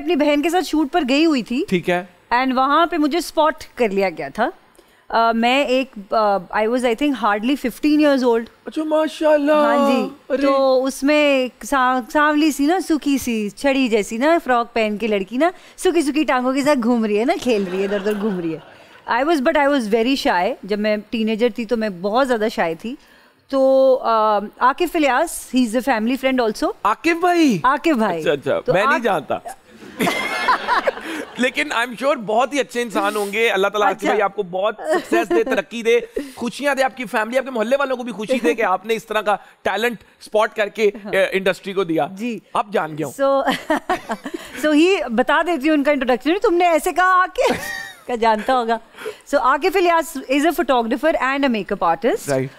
मैं अपनी बहन के साथ शूट पर गई हुई थी ठीक है एंड वहाँ पे मुझे स्पॉट कर लिया गया था Uh, मैं एक I was I think hardly fifteen years old हाँ जी तो उसमें सा, सांवली सी ना सुखी सी छड़ी जैसी ना फ्रॉक पहन के लड़की ना सुखी सुखी टांगों के साथ घूम रही है ना खेल रही है इधर उधर घूम रही है I was but I was very shy जब मैं टीनेजर थी तो मैं बहुत ज़्यादा शाय थी तो Akif Ilyas he is a family friend also Akif भाई आकिफ भाई अच्छा अच्छा तो मैं आक... नहीं जानता लेकिन आई एम श्योर बहुत ही अच्छे इंसान होंगे अल्लाह ताला अच्छा। भाई आपको बहुत सक्सेस दे तरक्की दे खुशियां दे आपकी फैमिली आपके मोहल्ले वालों को भी खुशी दे कि आपने इस तरह का टैलेंट स्पॉट करके इंडस्ट्री हाँ। को दिया जी आप जान गए सो सो ही बता देती हूँ उनका इंट्रोडक्शन तुमने ऐसे कहा आके का जानता होगा so Akif Ilyas is a photographer and a makeup artist